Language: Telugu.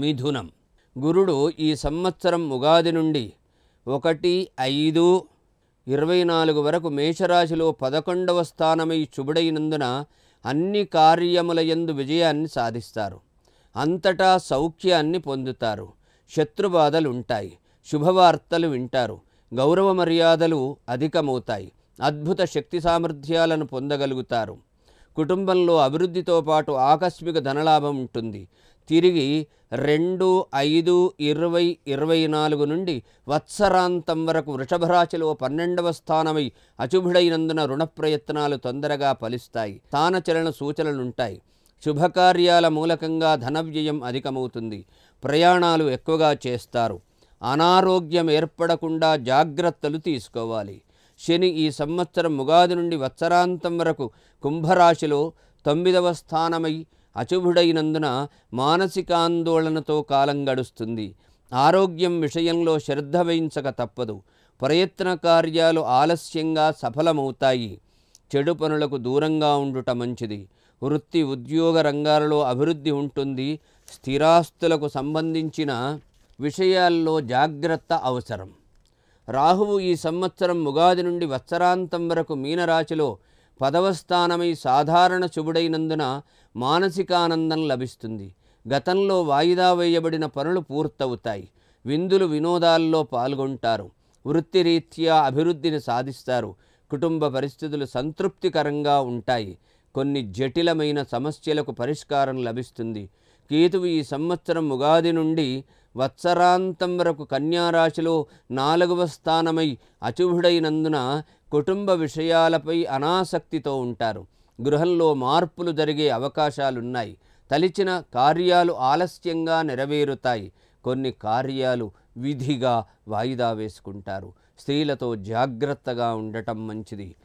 మిథునం గురుడు ఈ సంవత్సరం ఉగాది నుండి ఒకటి ఐదు ఇరవై నాలుగు వరకు మేషరాశిలో పదకొండవ స్థానమై శుభుడైనందున అన్ని కార్యముల ఎందు విజయాన్ని సాధిస్తారు అంతటా సౌఖ్యాన్ని పొందుతారు శత్రుబాధలు ఉంటాయి శుభవార్తలు వింటారు గౌరవ మర్యాదలు అధికమవుతాయి అద్భుత శక్తి సామర్థ్యాలను పొందగలుగుతారు కుటుంబంలో అభివృద్ధితో పాటు ఆకస్మిక ధనలాభం ఉంటుంది తిరిగి రెండు ఐదు ఇరవై ఇరవై నాలుగు నుండి వత్సరాంతం వరకు వృషభరాశిలో పన్నెండవ స్థానమై అచుభుడైనందున రుణ ప్రయత్నాలు తొందరగా ఫలిస్తాయి స్థానచలన సూచనలుంటాయి శుభకార్యాల మూలకంగా ధనవ్యయం అధికమవుతుంది ప్రయాణాలు ఎక్కువగా చేస్తారు అనారోగ్యం ఏర్పడకుండా జాగ్రత్తలు తీసుకోవాలి శని ఈ సంవత్సరం ఉగాది నుండి వత్సరాంతం వరకు కుంభరాశిలో తొమ్మిదవ స్థానమై అచుభుడైనందున మానసికాందోళనతో కాలం గడుస్తుంది ఆరోగ్యం విషయంలో శ్రద్ధ వహించక తప్పదు ప్రయత్న కార్యాలు ఆలస్యంగా సఫలమవుతాయి చెడు పనులకు దూరంగా ఉండుట మంచిది వృత్తి ఉద్యోగ రంగాలలో అభివృద్ధి ఉంటుంది స్థిరాస్తులకు సంబంధించిన విషయాల్లో జాగ్రత్త అవసరం రాహువు ఈ సంవత్సరం ఉగాది నుండి వత్సరాంతం వరకు మీనరాశిలో పదవ స్థానమై సాధారణ శుభుడైనందున మానసికానందం లభిస్తుంది గతంలో వాయిదా వేయబడిన పనులు పూర్తవుతాయి విందులు వినోదాల్లో పాల్గొంటారు వృత్తిరీత్యా అభివృద్ధిని సాధిస్తారు కుటుంబ పరిస్థితులు సంతృప్తికరంగా ఉంటాయి కొన్ని జటిలమైన సమస్యలకు పరిష్కారం లభిస్తుంది కేతువు ఈ సంవత్సరం ఉగాది నుండి వత్సరాంతం వరకు కన్యారాశిలో నాలుగవ స్థానమై అచుభుడైనందున కుటుంబ విషయాలపై అనాసక్తితో ఉంటారు గృహంలో మార్పులు జరిగే అవకాశాలున్నాయి తలిచిన కార్యాలు ఆలస్యంగా నెరవేరుతాయి కొన్ని కార్యాలు విధిగా వాయిదా వేసుకుంటారు స్త్రీలతో జాగ్రత్తగా ఉండటం మంచిది